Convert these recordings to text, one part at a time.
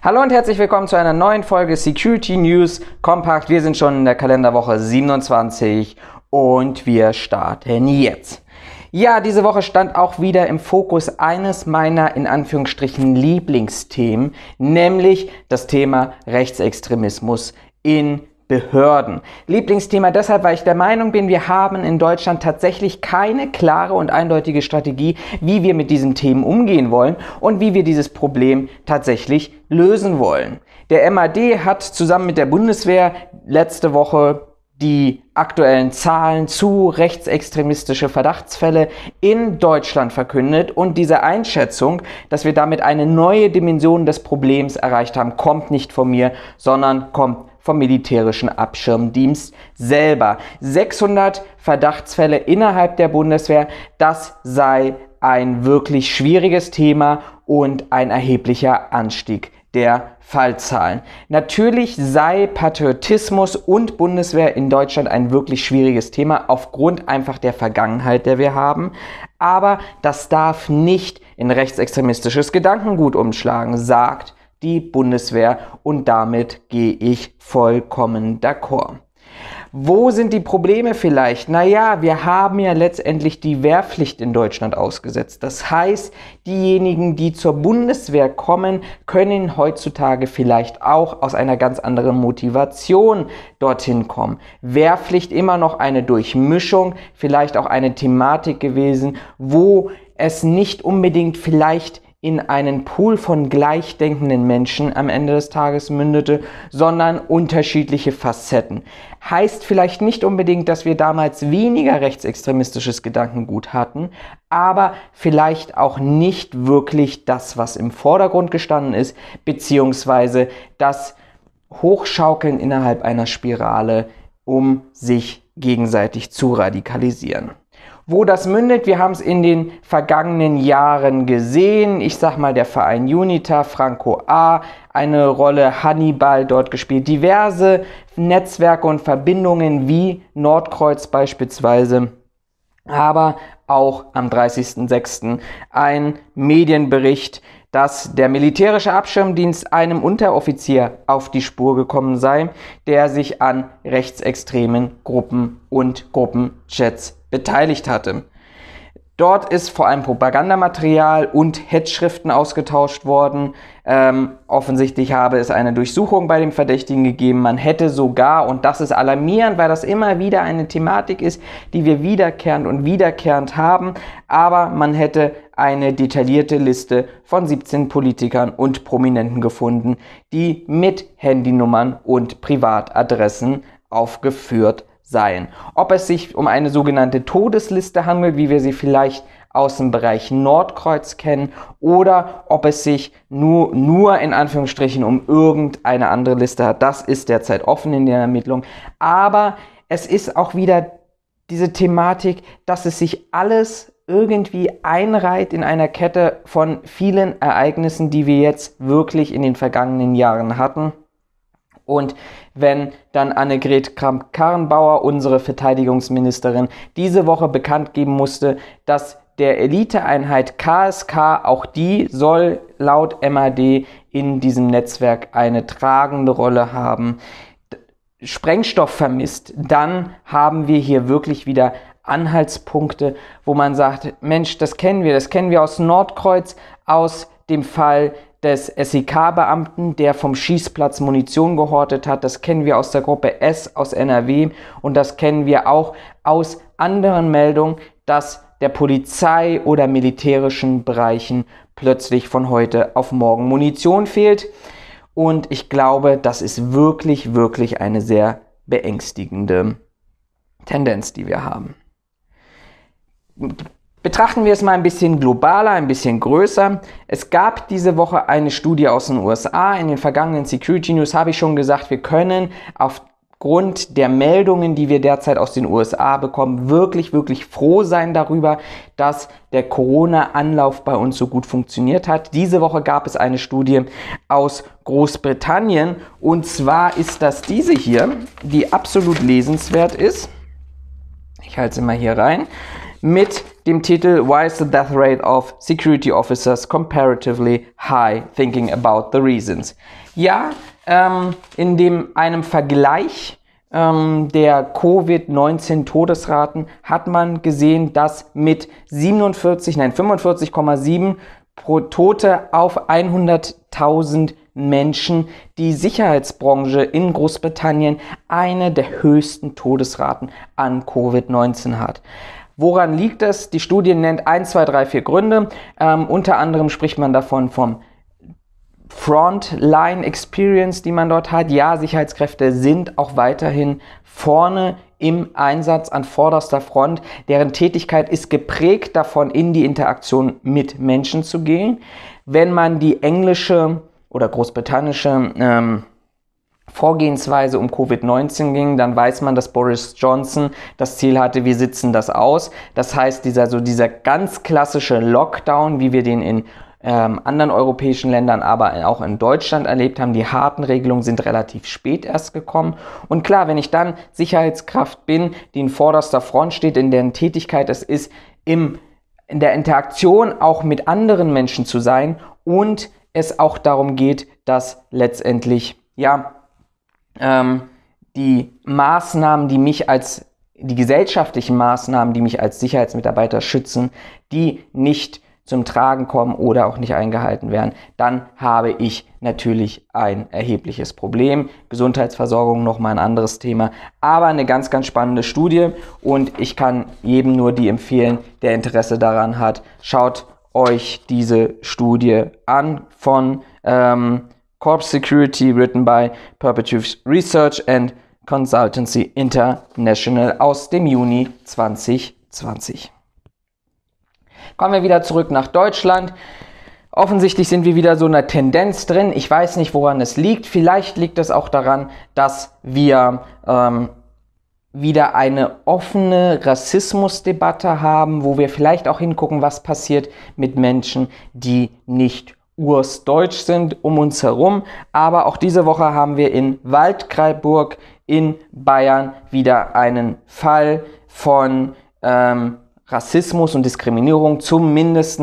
Hallo und herzlich willkommen zu einer neuen Folge Security News Compact. Wir sind schon in der Kalenderwoche 27 und wir starten jetzt. Ja, diese Woche stand auch wieder im Fokus eines meiner in Anführungsstrichen Lieblingsthemen, nämlich das Thema Rechtsextremismus in Behörden. Lieblingsthema deshalb, weil ich der Meinung bin, wir haben in Deutschland tatsächlich keine klare und eindeutige Strategie, wie wir mit diesen Themen umgehen wollen und wie wir dieses Problem tatsächlich lösen wollen. Der MAD hat zusammen mit der Bundeswehr letzte Woche die aktuellen Zahlen zu rechtsextremistische Verdachtsfälle in Deutschland verkündet und diese Einschätzung, dass wir damit eine neue Dimension des Problems erreicht haben, kommt nicht von mir, sondern kommt vom militärischen Abschirmdienst selber. 600 Verdachtsfälle innerhalb der Bundeswehr, das sei ein wirklich schwieriges Thema und ein erheblicher Anstieg der Fallzahlen. Natürlich sei Patriotismus und Bundeswehr in Deutschland ein wirklich schwieriges Thema aufgrund einfach der Vergangenheit, der wir haben. Aber das darf nicht in rechtsextremistisches Gedankengut umschlagen, sagt die Bundeswehr und damit gehe ich vollkommen d'accord. Wo sind die Probleme vielleicht? Naja, wir haben ja letztendlich die Wehrpflicht in Deutschland ausgesetzt. Das heißt, diejenigen, die zur Bundeswehr kommen, können heutzutage vielleicht auch aus einer ganz anderen Motivation dorthin kommen. Wehrpflicht immer noch eine Durchmischung, vielleicht auch eine Thematik gewesen, wo es nicht unbedingt vielleicht in einen Pool von gleichdenkenden Menschen am Ende des Tages mündete, sondern unterschiedliche Facetten. Heißt vielleicht nicht unbedingt, dass wir damals weniger rechtsextremistisches Gedankengut hatten, aber vielleicht auch nicht wirklich das, was im Vordergrund gestanden ist, beziehungsweise das Hochschaukeln innerhalb einer Spirale, um sich gegenseitig zu radikalisieren. Wo das mündet, wir haben es in den vergangenen Jahren gesehen. Ich sag mal, der Verein Unita, Franco A, eine Rolle Hannibal dort gespielt. Diverse Netzwerke und Verbindungen wie Nordkreuz beispielsweise. Aber auch am 30.06. ein Medienbericht dass der militärische Abschirmdienst einem Unteroffizier auf die Spur gekommen sei, der sich an rechtsextremen Gruppen und Gruppenchats beteiligt hatte. Dort ist vor allem Propagandamaterial und Hetzschriften ausgetauscht worden. Ähm, offensichtlich habe es eine Durchsuchung bei dem Verdächtigen gegeben. Man hätte sogar, und das ist alarmierend, weil das immer wieder eine Thematik ist, die wir wiederkehrend und wiederkehrend haben, aber man hätte eine detaillierte Liste von 17 Politikern und Prominenten gefunden, die mit Handynummern und Privatadressen aufgeführt sein. Ob es sich um eine sogenannte Todesliste handelt, wie wir sie vielleicht aus dem Bereich Nordkreuz kennen, oder ob es sich nur, nur in Anführungsstrichen um irgendeine andere Liste hat. Das ist derzeit offen in den Ermittlungen. Aber es ist auch wieder diese Thematik, dass es sich alles irgendwie einreiht in einer Kette von vielen Ereignissen, die wir jetzt wirklich in den vergangenen Jahren hatten und wenn dann Annegret Kramp-Karrenbauer, unsere Verteidigungsministerin, diese Woche bekannt geben musste, dass der Eliteeinheit KSK, auch die soll laut MAD in diesem Netzwerk eine tragende Rolle haben, Sprengstoff vermisst, dann haben wir hier wirklich wieder Anhaltspunkte, wo man sagt, Mensch, das kennen wir, das kennen wir aus Nordkreuz, aus dem Fall des SEK-Beamten, der vom Schießplatz Munition gehortet hat. Das kennen wir aus der Gruppe S aus NRW und das kennen wir auch aus anderen Meldungen, dass der Polizei oder militärischen Bereichen plötzlich von heute auf morgen Munition fehlt. Und ich glaube, das ist wirklich, wirklich eine sehr beängstigende Tendenz, die wir haben Betrachten wir es mal ein bisschen globaler, ein bisschen größer. Es gab diese Woche eine Studie aus den USA. In den vergangenen Security News habe ich schon gesagt, wir können aufgrund der Meldungen, die wir derzeit aus den USA bekommen, wirklich, wirklich froh sein darüber, dass der Corona-Anlauf bei uns so gut funktioniert hat. Diese Woche gab es eine Studie aus Großbritannien. Und zwar ist das diese hier, die absolut lesenswert ist. Ich halte sie mal hier rein mit dem Titel Why is the death rate of security officers comparatively high? Thinking about the reasons. Ja, ähm, in dem einem Vergleich ähm, der Covid-19 Todesraten hat man gesehen, dass mit 47, nein 45,7 pro Tote auf 100.000 Menschen die Sicherheitsbranche in Großbritannien eine der höchsten Todesraten an Covid-19 hat. Woran liegt es? Die Studie nennt 1, 2, 3, 4 Gründe. Ähm, unter anderem spricht man davon vom Frontline Experience, die man dort hat. Ja, Sicherheitskräfte sind auch weiterhin vorne im Einsatz an vorderster Front. Deren Tätigkeit ist geprägt davon, in die Interaktion mit Menschen zu gehen. Wenn man die englische oder großbritannische ähm, Vorgehensweise um Covid-19 ging, dann weiß man, dass Boris Johnson das Ziel hatte, wir sitzen das aus. Das heißt, dieser, so dieser ganz klassische Lockdown, wie wir den in ähm, anderen europäischen Ländern, aber auch in Deutschland erlebt haben. Die harten Regelungen sind relativ spät erst gekommen. Und klar, wenn ich dann Sicherheitskraft bin, die in vorderster Front steht, in deren Tätigkeit es ist, im, in der Interaktion auch mit anderen Menschen zu sein und es auch darum geht, dass letztendlich, ja, ähm, die Maßnahmen, die mich als, die gesellschaftlichen Maßnahmen, die mich als Sicherheitsmitarbeiter schützen, die nicht zum Tragen kommen oder auch nicht eingehalten werden, dann habe ich natürlich ein erhebliches Problem. Gesundheitsversorgung nochmal ein anderes Thema, aber eine ganz, ganz spannende Studie und ich kann jedem nur die empfehlen, der Interesse daran hat. Schaut euch diese Studie an von ähm, Corp Security written by Perpetuous Research and Consultancy International aus dem Juni 2020. Kommen wir wieder zurück nach Deutschland. Offensichtlich sind wir wieder so einer Tendenz drin. Ich weiß nicht, woran es liegt. Vielleicht liegt es auch daran, dass wir ähm, wieder eine offene Rassismusdebatte haben, wo wir vielleicht auch hingucken, was passiert mit Menschen, die nicht Urs Deutsch sind um uns herum. Aber auch diese Woche haben wir in Waldkraiburg in Bayern wieder einen Fall von ähm, Rassismus und Diskriminierung. Zumindest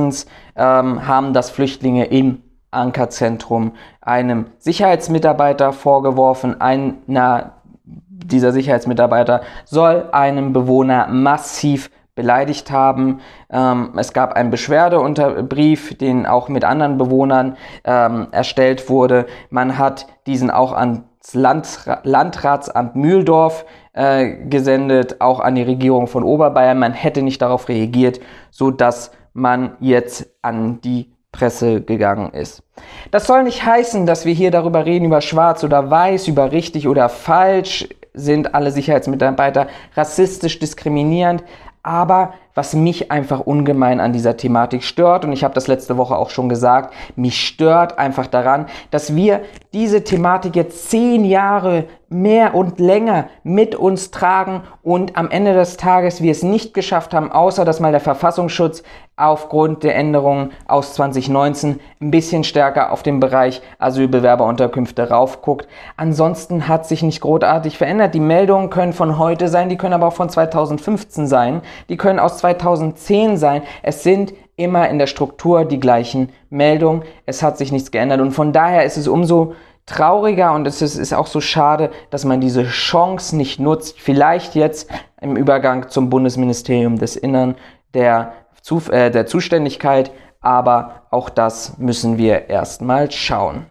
ähm, haben das Flüchtlinge im Ankerzentrum einem Sicherheitsmitarbeiter vorgeworfen. Einer dieser Sicherheitsmitarbeiter soll einem Bewohner massiv beleidigt haben. Ähm, es gab einen Beschwerdeunterbrief, den auch mit anderen Bewohnern ähm, erstellt wurde. Man hat diesen auch ans Land, Landratsamt Mühldorf äh, gesendet, auch an die Regierung von Oberbayern. Man hätte nicht darauf reagiert, sodass man jetzt an die Presse gegangen ist. Das soll nicht heißen, dass wir hier darüber reden, über schwarz oder weiß, über richtig oder falsch, sind alle Sicherheitsmitarbeiter rassistisch diskriminierend, aber was mich einfach ungemein an dieser Thematik stört, und ich habe das letzte Woche auch schon gesagt, mich stört einfach daran, dass wir diese Thematik jetzt zehn Jahre mehr und länger mit uns tragen und am Ende des Tages wir es nicht geschafft haben, außer dass mal der Verfassungsschutz aufgrund der Änderungen aus 2019 ein bisschen stärker auf den Bereich Asylbewerberunterkünfte raufguckt. Ansonsten hat sich nicht großartig verändert. Die Meldungen können von heute sein, die können aber auch von 2015 sein, die können aus 2010 sein. Es sind immer in der Struktur die gleichen Meldungen. Es hat sich nichts geändert. Und von daher ist es umso trauriger und es ist, auch so schade, dass man diese Chance nicht nutzt. Vielleicht jetzt im Übergang zum Bundesministerium des Innern der, Zuf äh, der Zuständigkeit. Aber auch das müssen wir erstmal schauen.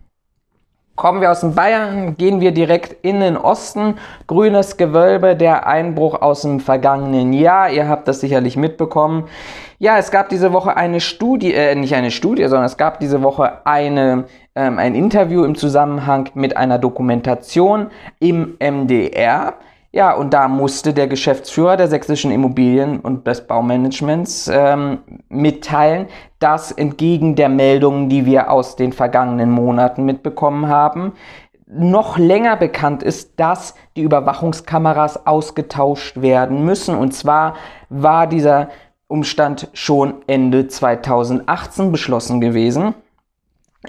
Kommen wir aus dem Bayern, gehen wir direkt in den Osten. Grünes Gewölbe, der Einbruch aus dem vergangenen Jahr. Ihr habt das sicherlich mitbekommen. Ja, es gab diese Woche eine Studie, äh, nicht eine Studie, sondern es gab diese Woche eine, ähm, ein Interview im Zusammenhang mit einer Dokumentation im MDR. Ja, und da musste der Geschäftsführer der sächsischen Immobilien und des Baumanagements ähm, mitteilen, dass entgegen der Meldungen, die wir aus den vergangenen Monaten mitbekommen haben, noch länger bekannt ist, dass die Überwachungskameras ausgetauscht werden müssen. Und zwar war dieser Umstand schon Ende 2018 beschlossen gewesen.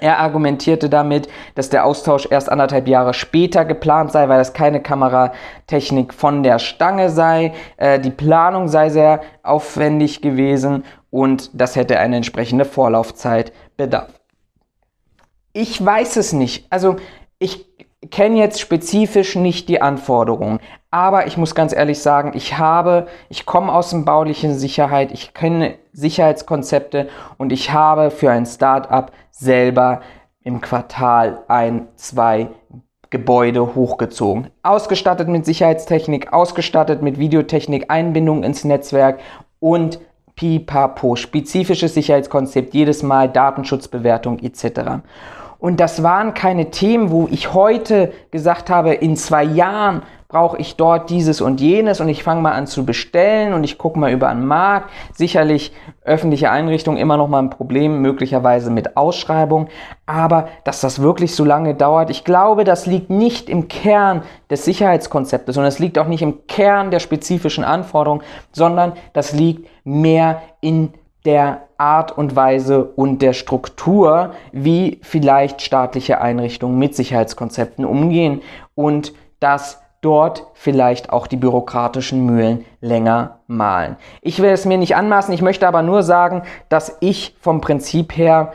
Er argumentierte damit, dass der Austausch erst anderthalb Jahre später geplant sei, weil das keine Kameratechnik von der Stange sei. Äh, die Planung sei sehr aufwendig gewesen und das hätte eine entsprechende Vorlaufzeit bedarf. Ich weiß es nicht. Also ich kenne jetzt spezifisch nicht die Anforderungen, aber ich muss ganz ehrlich sagen, ich habe, ich komme aus dem baulichen Sicherheit, ich kenne Sicherheitskonzepte und ich habe für ein Startup selber im Quartal ein, zwei Gebäude hochgezogen. Ausgestattet mit Sicherheitstechnik, ausgestattet mit Videotechnik, Einbindung ins Netzwerk und pipapo, spezifisches Sicherheitskonzept, jedes Mal Datenschutzbewertung etc. Und das waren keine Themen, wo ich heute gesagt habe, in zwei Jahren brauche ich dort dieses und jenes und ich fange mal an zu bestellen und ich gucke mal über den Markt. Sicherlich öffentliche Einrichtungen immer noch mal ein Problem, möglicherweise mit Ausschreibung. Aber dass das wirklich so lange dauert, ich glaube, das liegt nicht im Kern des Sicherheitskonzeptes und es liegt auch nicht im Kern der spezifischen Anforderungen, sondern das liegt mehr in der Art und Weise und der Struktur, wie vielleicht staatliche Einrichtungen mit Sicherheitskonzepten umgehen und dass dort vielleicht auch die bürokratischen Mühlen länger malen. Ich will es mir nicht anmaßen, ich möchte aber nur sagen, dass ich vom Prinzip her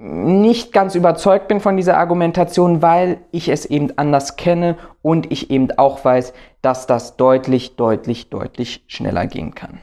nicht ganz überzeugt bin von dieser Argumentation, weil ich es eben anders kenne und ich eben auch weiß, dass das deutlich, deutlich, deutlich schneller gehen kann.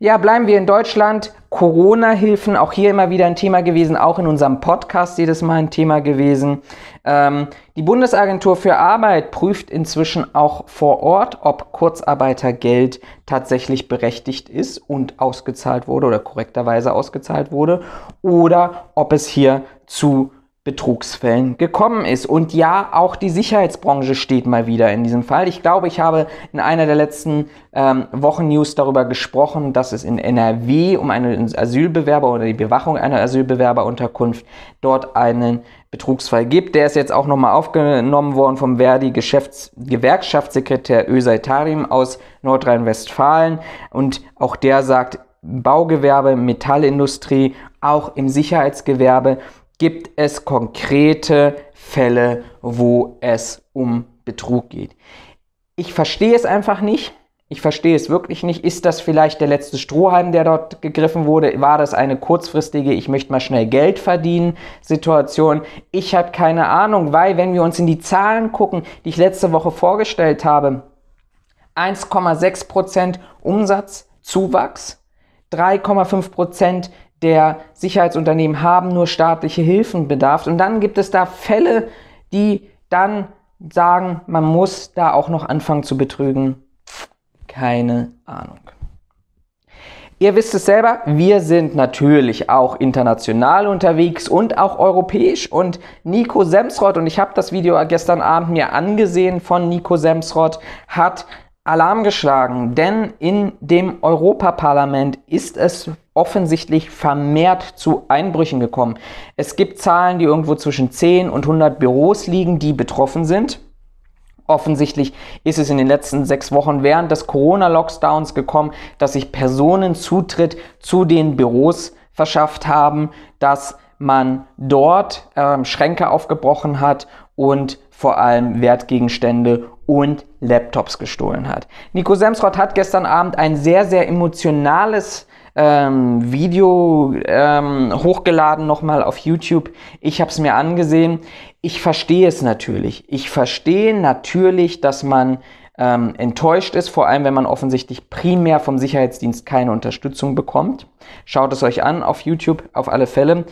Ja, bleiben wir in Deutschland. Corona-Hilfen, auch hier immer wieder ein Thema gewesen, auch in unserem Podcast jedes Mal ein Thema gewesen. Ähm, die Bundesagentur für Arbeit prüft inzwischen auch vor Ort, ob Kurzarbeitergeld tatsächlich berechtigt ist und ausgezahlt wurde oder korrekterweise ausgezahlt wurde oder ob es hier zu Betrugsfällen gekommen ist. Und ja, auch die Sicherheitsbranche steht mal wieder in diesem Fall. Ich glaube, ich habe in einer der letzten ähm, Wochen News darüber gesprochen, dass es in NRW um einen Asylbewerber oder die Bewachung einer Asylbewerberunterkunft dort einen Betrugsfall gibt. Der ist jetzt auch nochmal aufgenommen worden vom Verdi Geschäfts Gewerkschaftssekretär Özay Tarim aus Nordrhein-Westfalen. Und auch der sagt, Baugewerbe, Metallindustrie, auch im Sicherheitsgewerbe gibt es konkrete Fälle, wo es um Betrug geht. Ich verstehe es einfach nicht. Ich verstehe es wirklich nicht. Ist das vielleicht der letzte Strohhalm, der dort gegriffen wurde? War das eine kurzfristige, ich möchte mal schnell Geld verdienen Situation? Ich habe keine Ahnung, weil wenn wir uns in die Zahlen gucken, die ich letzte Woche vorgestellt habe, 1,6% Umsatzzuwachs, 3,5% der Sicherheitsunternehmen haben nur staatliche Hilfen bedarf. Und dann gibt es da Fälle, die dann sagen, man muss da auch noch anfangen zu betrügen. Keine Ahnung. Ihr wisst es selber, wir sind natürlich auch international unterwegs und auch europäisch. Und Nico Semsrott, und ich habe das Video gestern Abend mir angesehen von Nico Semsrott, hat Alarm geschlagen. Denn in dem Europaparlament ist es offensichtlich vermehrt zu Einbrüchen gekommen. Es gibt Zahlen, die irgendwo zwischen 10 und 100 Büros liegen, die betroffen sind. Offensichtlich ist es in den letzten sechs Wochen während des Corona-Lockdowns gekommen, dass sich Personen Zutritt zu den Büros verschafft haben, dass man dort ähm, Schränke aufgebrochen hat und vor allem Wertgegenstände und Laptops gestohlen hat. Nico Semsrott hat gestern Abend ein sehr, sehr emotionales ähm, Video ähm, hochgeladen nochmal auf YouTube. Ich habe es mir angesehen. Ich verstehe es natürlich. Ich verstehe natürlich, dass man ähm, enttäuscht ist, vor allem wenn man offensichtlich primär vom Sicherheitsdienst keine Unterstützung bekommt. Schaut es euch an auf YouTube auf alle Fälle.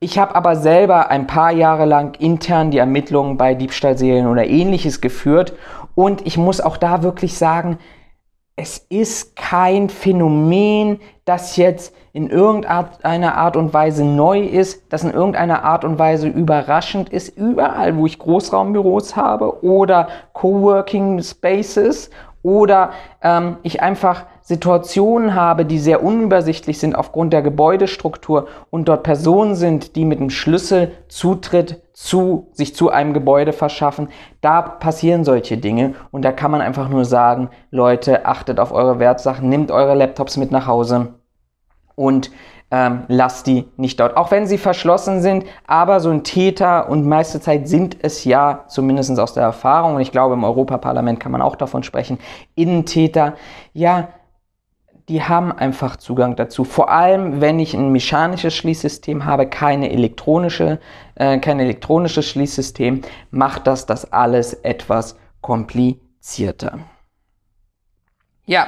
Ich habe aber selber ein paar Jahre lang intern die Ermittlungen bei Diebstahlserien oder ähnliches geführt und ich muss auch da wirklich sagen, es ist kein Phänomen, das jetzt in irgendeiner Art und Weise neu ist, das in irgendeiner Art und Weise überraschend ist. Überall, wo ich Großraumbüros habe oder Coworking Spaces oder ähm, ich einfach Situationen habe, die sehr unübersichtlich sind aufgrund der Gebäudestruktur und dort Personen sind, die mit dem Schlüssel Zutritt zu sich zu einem Gebäude verschaffen, da passieren solche Dinge und da kann man einfach nur sagen, Leute, achtet auf eure Wertsachen, nehmt eure Laptops mit nach Hause und ähm, lasst die nicht dort. Auch wenn sie verschlossen sind, aber so ein Täter und meiste Zeit sind es ja, zumindest aus der Erfahrung, und ich glaube im Europaparlament kann man auch davon sprechen, Innentäter, ja, die haben einfach Zugang dazu. Vor allem, wenn ich ein mechanisches Schließsystem habe, keine elektronische, äh, kein elektronisches Schließsystem, macht das das alles etwas komplizierter. Ja,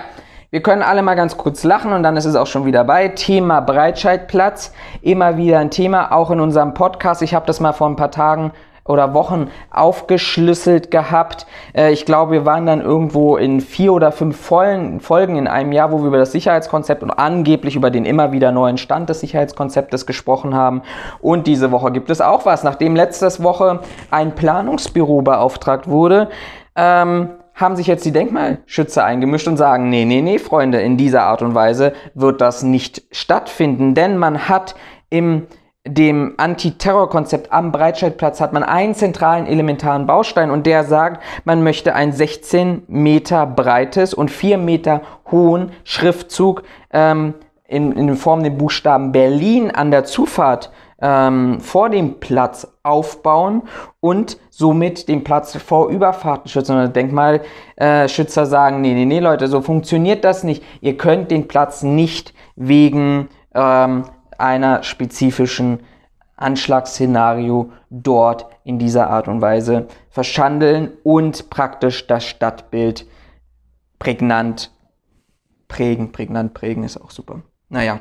wir können alle mal ganz kurz lachen und dann ist es auch schon wieder bei. Thema Breitscheidplatz, immer wieder ein Thema, auch in unserem Podcast. Ich habe das mal vor ein paar Tagen oder Wochen aufgeschlüsselt gehabt. Äh, ich glaube, wir waren dann irgendwo in vier oder fünf Folgen in einem Jahr, wo wir über das Sicherheitskonzept und angeblich über den immer wieder neuen Stand des Sicherheitskonzeptes gesprochen haben. Und diese Woche gibt es auch was. Nachdem letztes Woche ein Planungsbüro beauftragt wurde, ähm, haben sich jetzt die Denkmalschützer eingemischt und sagen, nee, nee, nee, Freunde, in dieser Art und Weise wird das nicht stattfinden, denn man hat im dem Antiterrorkonzept am Breitscheidplatz hat man einen zentralen elementaren Baustein und der sagt, man möchte ein 16 Meter breites und 4 Meter hohen Schriftzug ähm, in, in Form den Buchstaben Berlin an der Zufahrt ähm, vor dem Platz aufbauen und somit den Platz vor Überfahrten schützen. Und Denkmalschützer äh, sagen, nee, nee, nee, Leute, so funktioniert das nicht. Ihr könnt den Platz nicht wegen ähm, einer spezifischen Anschlagsszenario dort in dieser Art und Weise verschandeln und praktisch das Stadtbild prägnant prägen. Prägnant prägen ist auch super. Naja.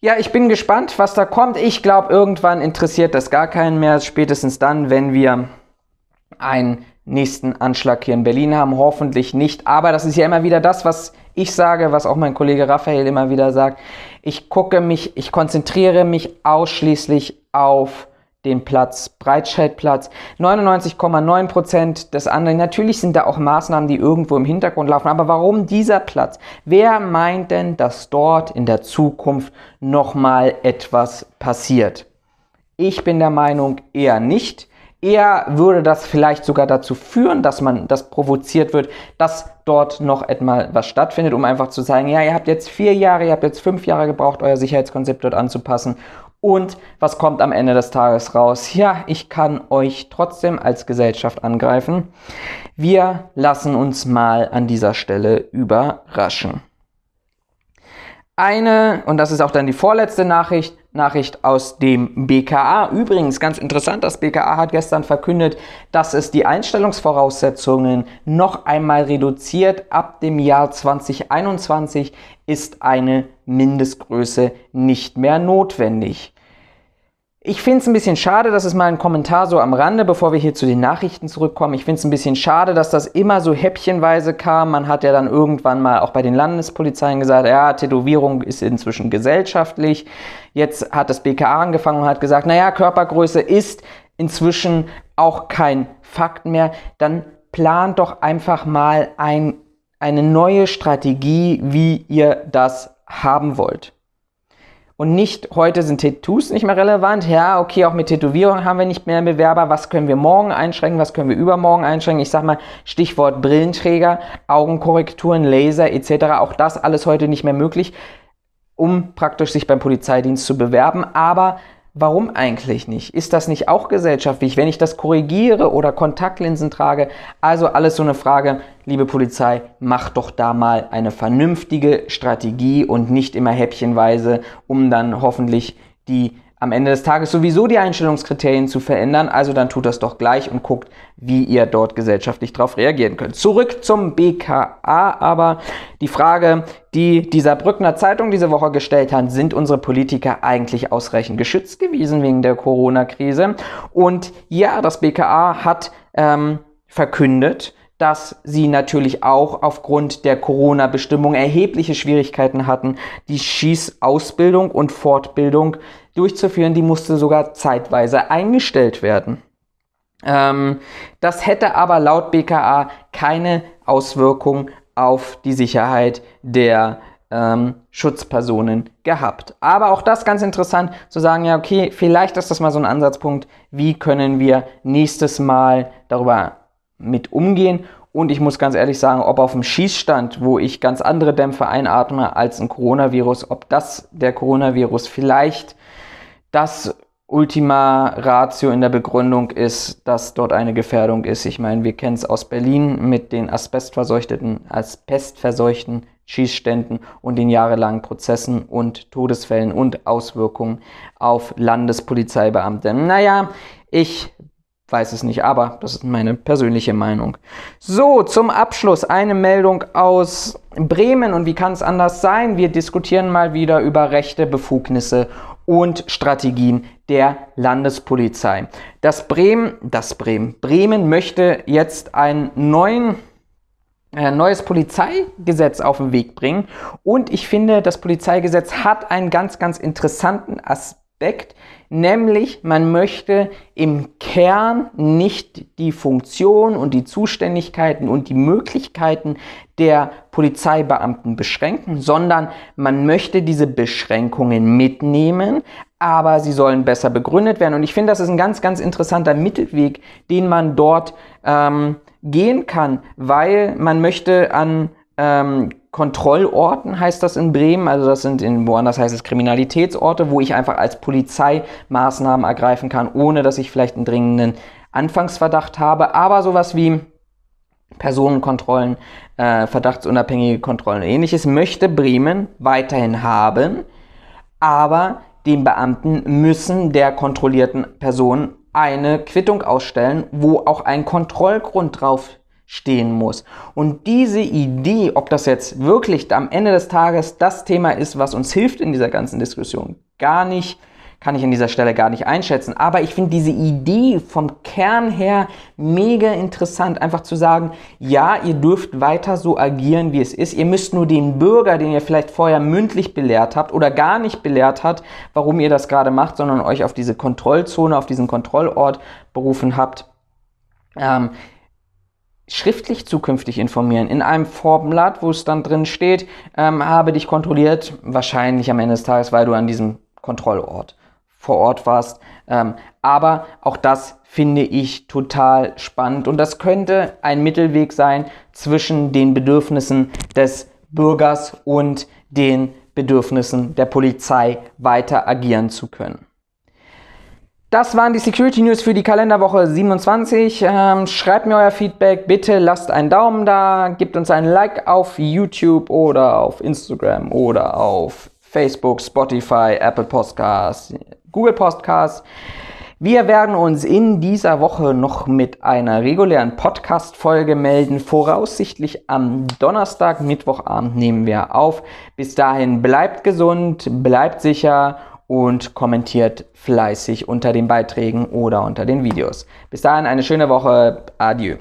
Ja, ich bin gespannt, was da kommt. Ich glaube, irgendwann interessiert das gar keinen mehr. Spätestens dann, wenn wir ein nächsten Anschlag hier in Berlin haben. Hoffentlich nicht. Aber das ist ja immer wieder das, was ich sage, was auch mein Kollege Raphael immer wieder sagt. Ich gucke mich, ich konzentriere mich ausschließlich auf den Platz, Breitscheidplatz. 99,9 Prozent des anderen. Natürlich sind da auch Maßnahmen, die irgendwo im Hintergrund laufen. Aber warum dieser Platz? Wer meint denn, dass dort in der Zukunft nochmal etwas passiert? Ich bin der Meinung eher nicht. Eher würde das vielleicht sogar dazu führen, dass man das provoziert wird, dass dort noch etwas was stattfindet, um einfach zu sagen, ja, ihr habt jetzt vier Jahre, ihr habt jetzt fünf Jahre gebraucht, euer Sicherheitskonzept dort anzupassen. Und was kommt am Ende des Tages raus? Ja, ich kann euch trotzdem als Gesellschaft angreifen. Wir lassen uns mal an dieser Stelle überraschen eine, und das ist auch dann die vorletzte Nachricht, Nachricht aus dem BKA. Übrigens, ganz interessant, das BKA hat gestern verkündet, dass es die Einstellungsvoraussetzungen noch einmal reduziert. Ab dem Jahr 2021 ist eine Mindestgröße nicht mehr notwendig. Ich finde es ein bisschen schade, das ist mal ein Kommentar so am Rande, bevor wir hier zu den Nachrichten zurückkommen. Ich finde es ein bisschen schade, dass das immer so häppchenweise kam. Man hat ja dann irgendwann mal auch bei den Landespolizeien gesagt, ja, Tätowierung ist inzwischen gesellschaftlich. Jetzt hat das BKA angefangen und hat gesagt, naja, Körpergröße ist inzwischen auch kein Fakt mehr. Dann plant doch einfach mal ein, eine neue Strategie, wie ihr das haben wollt und nicht, heute sind Tattoos nicht mehr relevant. Ja, okay, auch mit Tätowierungen haben wir nicht mehr Bewerber. Was können wir morgen einschränken? Was können wir übermorgen einschränken? Ich sag mal, Stichwort Brillenträger, Augenkorrekturen, Laser etc. Auch das alles heute nicht mehr möglich, um praktisch sich beim Polizeidienst zu bewerben. Aber Warum eigentlich nicht? Ist das nicht auch gesellschaftlich, wenn ich das korrigiere oder Kontaktlinsen trage? Also alles so eine Frage, liebe Polizei, macht doch da mal eine vernünftige Strategie und nicht immer häppchenweise, um dann hoffentlich die am Ende des Tages sowieso die Einstellungskriterien zu verändern. Also dann tut das doch gleich und guckt, wie ihr dort gesellschaftlich darauf reagieren könnt. Zurück zum BKA aber. Die Frage, die dieser Brückner Zeitung diese Woche gestellt hat, sind unsere Politiker eigentlich ausreichend geschützt gewesen wegen der Corona-Krise? Und ja, das BKA hat ähm, verkündet, dass sie natürlich auch aufgrund der Corona-Bestimmung erhebliche Schwierigkeiten hatten, die Schießausbildung und Fortbildung durchzuführen. Die musste sogar zeitweise eingestellt werden. Ähm, das hätte aber laut BKA keine Auswirkung auf die Sicherheit der ähm, Schutzpersonen gehabt. Aber auch das ganz interessant zu sagen, ja, okay, vielleicht ist das mal so ein Ansatzpunkt, wie können wir nächstes Mal darüber mit umgehen. Und ich muss ganz ehrlich sagen, ob auf dem Schießstand, wo ich ganz andere Dämpfe einatme als ein Coronavirus, ob das der Coronavirus vielleicht das Ultima Ratio in der Begründung ist, dass dort eine Gefährdung ist. Ich meine, wir kennen es aus Berlin mit den asbestverseuchteten, asbestverseuchten Schießständen und den jahrelangen Prozessen und Todesfällen und Auswirkungen auf Landespolizeibeamte. Naja, ich weiß es nicht, aber das ist meine persönliche Meinung. So, zum Abschluss eine Meldung aus Bremen und wie kann es anders sein? Wir diskutieren mal wieder über Rechte, Befugnisse und Strategien der Landespolizei. Das Bremen, das Bremen, Bremen möchte jetzt einen neuen ein äh, neues Polizeigesetz auf den Weg bringen. Und ich finde, das Polizeigesetz hat einen ganz, ganz interessanten Aspekt deckt, nämlich man möchte im Kern nicht die Funktion und die Zuständigkeiten und die Möglichkeiten der Polizeibeamten beschränken, sondern man möchte diese Beschränkungen mitnehmen, aber sie sollen besser begründet werden. Und ich finde, das ist ein ganz, ganz interessanter Mittelweg, den man dort ähm, gehen kann, weil man möchte an ähm, Kontrollorten heißt das in Bremen, also das sind in woanders heißt es Kriminalitätsorte, wo ich einfach als Polizei Maßnahmen ergreifen kann, ohne dass ich vielleicht einen dringenden Anfangsverdacht habe, aber sowas wie Personenkontrollen, äh, verdachtsunabhängige Kontrollen und ähnliches möchte Bremen weiterhin haben, aber den Beamten müssen der kontrollierten Person eine Quittung ausstellen, wo auch ein Kontrollgrund drauf ist stehen muss. Und diese Idee, ob das jetzt wirklich am Ende des Tages das Thema ist, was uns hilft in dieser ganzen Diskussion, gar nicht, kann ich an dieser Stelle gar nicht einschätzen. Aber ich finde diese Idee vom Kern her mega interessant, einfach zu sagen, ja, ihr dürft weiter so agieren, wie es ist. Ihr müsst nur den Bürger, den ihr vielleicht vorher mündlich belehrt habt oder gar nicht belehrt habt, warum ihr das gerade macht, sondern euch auf diese Kontrollzone, auf diesen Kontrollort berufen habt. Ähm, schriftlich zukünftig informieren, in einem Formblatt, wo es dann drin steht, ähm, habe dich kontrolliert, wahrscheinlich am Ende des Tages, weil du an diesem Kontrollort vor Ort warst. Ähm, aber auch das finde ich total spannend und das könnte ein Mittelweg sein zwischen den Bedürfnissen des Bürgers und den Bedürfnissen der Polizei weiter agieren zu können. Das waren die Security News für die Kalenderwoche 27. Ähm, schreibt mir euer Feedback, bitte lasst einen Daumen da, gebt uns ein Like auf YouTube oder auf Instagram oder auf Facebook, Spotify, Apple Podcasts, Google Podcasts. Wir werden uns in dieser Woche noch mit einer regulären Podcast-Folge melden. Voraussichtlich am Donnerstag, Mittwochabend nehmen wir auf. Bis dahin bleibt gesund, bleibt sicher und kommentiert fleißig unter den Beiträgen oder unter den Videos. Bis dahin eine schöne Woche. Adieu.